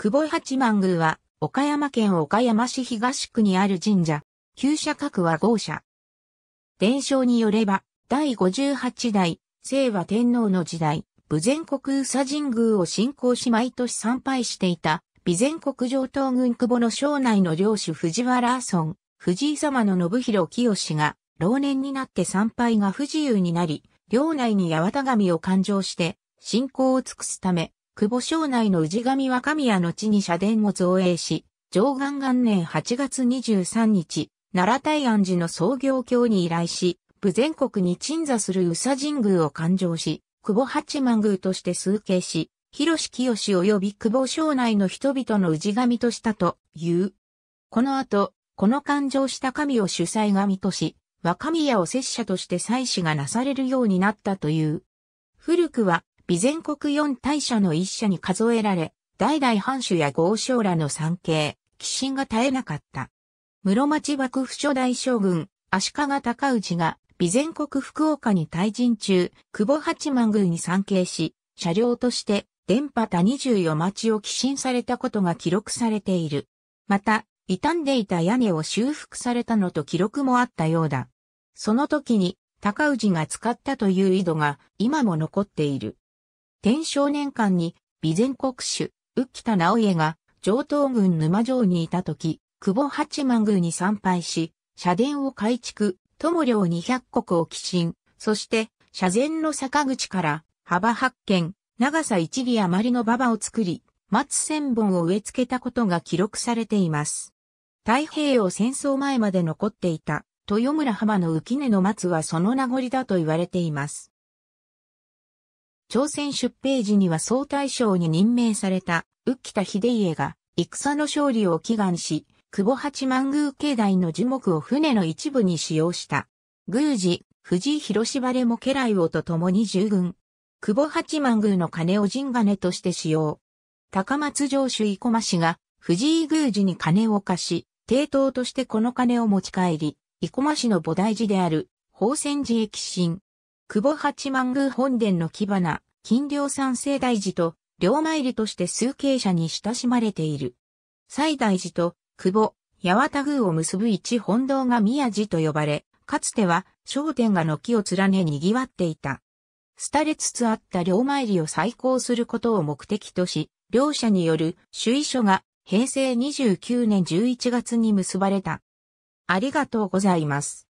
久保八幡宮は、岡山県岡山市東区にある神社、旧社格は豪社。伝承によれば、第58代、清和天皇の時代、武前国宇佐神宮を信仰し毎年参拝していた、備前国上東軍久保の省内の領主藤原村、藤井様の信弘清が、老年になって参拝が不自由になり、領内に八幡神を勘定して、信仰を尽くすため、久保省内の氏神若宮の地に社殿を造営し、上元元年8月23日、奈良大安寺の創業教に依頼し、部全国に鎮座する宇佐神宮を勘定し、久保八幡宮として崇敬し、広志清及び久保省内の人々の氏神としたという。この後、この勘定した神を主催神とし、若宮を摂者として祭祀がなされるようになったという。古くは、備前国四大社の一社に数えられ、代々藩主や豪商らの参詣、寄進が絶えなかった。室町幕府初代将軍、足利尊氏が、備前国福岡に退陣中、久保八幡宮に参詣し、車両として、電波田二十四町を寄進されたことが記録されている。また、傷んでいた屋根を修復されたのと記録もあったようだ。その時に、高氏が使ったという井戸が今も残っている。天正年間に、備前国主、浮田直家が、上東軍沼城にいた時、久保八幡宮に参拝し、社殿を改築、友領二百国を寄進、そして、社前の坂口から、幅八軒、長さ一里余りの馬場を作り、松千本を植え付けたことが記録されています。太平洋戦争前まで残っていた、豊村浜の浮根の松はその名残だと言われています。朝鮮出兵時には総大将に任命された、浮田秀家が、戦の勝利を祈願し、久保八幡宮境内の樹木を船の一部に使用した。宮司、藤井広芝れも家来をと共に従軍。久保八幡宮の鐘を陣金として使用。高松城主生駒氏が、藤井宮司に鐘を貸し、抵当としてこの鐘を持ち帰り、生駒氏の菩提寺である、宝泉寺へ寄進。久保八幡宮本殿の木花、金梁三世大寺と、両参りとして数形者に親しまれている。西大寺と久保、八幡宮を結ぶ一本堂が宮寺と呼ばれ、かつては商店が軒を連ね賑わっていた。廃れつつあった両参りを再興することを目的とし、両者による主意書が平成29年11月に結ばれた。ありがとうございます。